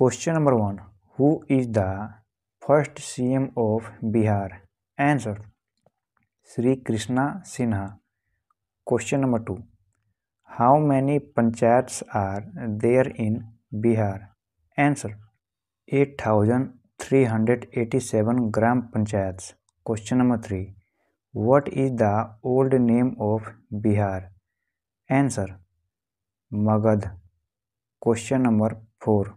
Question number one who is the first C M of Bihar answer Shri Krishna Sinha question number two how many panchayat are there in Bihar answer eight thousand three hundred eighty seven gram panchayat question number three what is the old name of Bihar answer Magadh question number four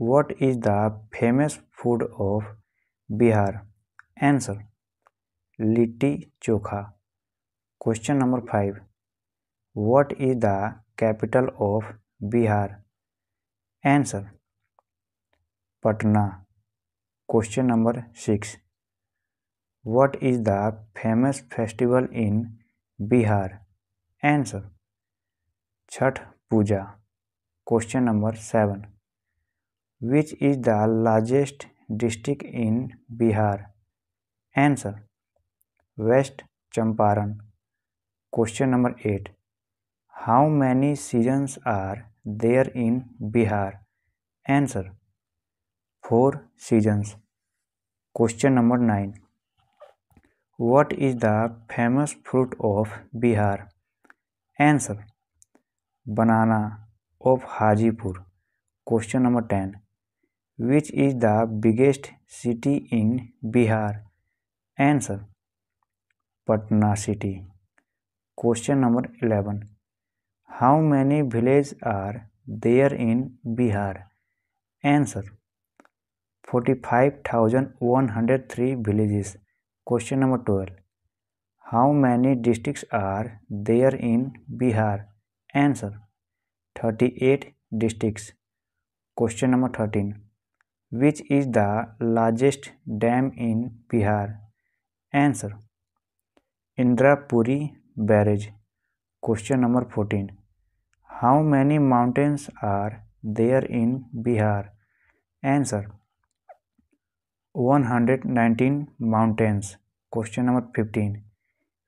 what is the famous food of Bihar answer litti chokha question number five what is the capital of Bihar answer Patna question number six what is the famous festival in Bihar answer Chhath puja question number seven which is the largest district in Bihar answer West Champaran question number eight how many seasons are there in Bihar answer four seasons question number nine what is the famous fruit of Bihar answer banana of Hajipur question number ten which is the biggest city in Bihar answer Patna city question number eleven how many village are there in Bihar answer forty five thousand one hundred three villages question number twelve how many district are there in Bihar answer thirty eight districts question number thirteen Which is the largest dam in Bihar? Answer Indrapuri Barrage. Question number 14. How many mountains are there in Bihar? Answer 119 mountains. Question number 15.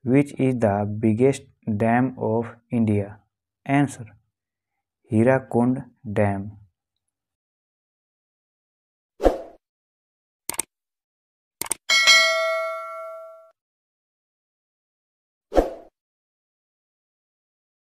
Which is the biggest dam of India? Answer Hirakund Dam.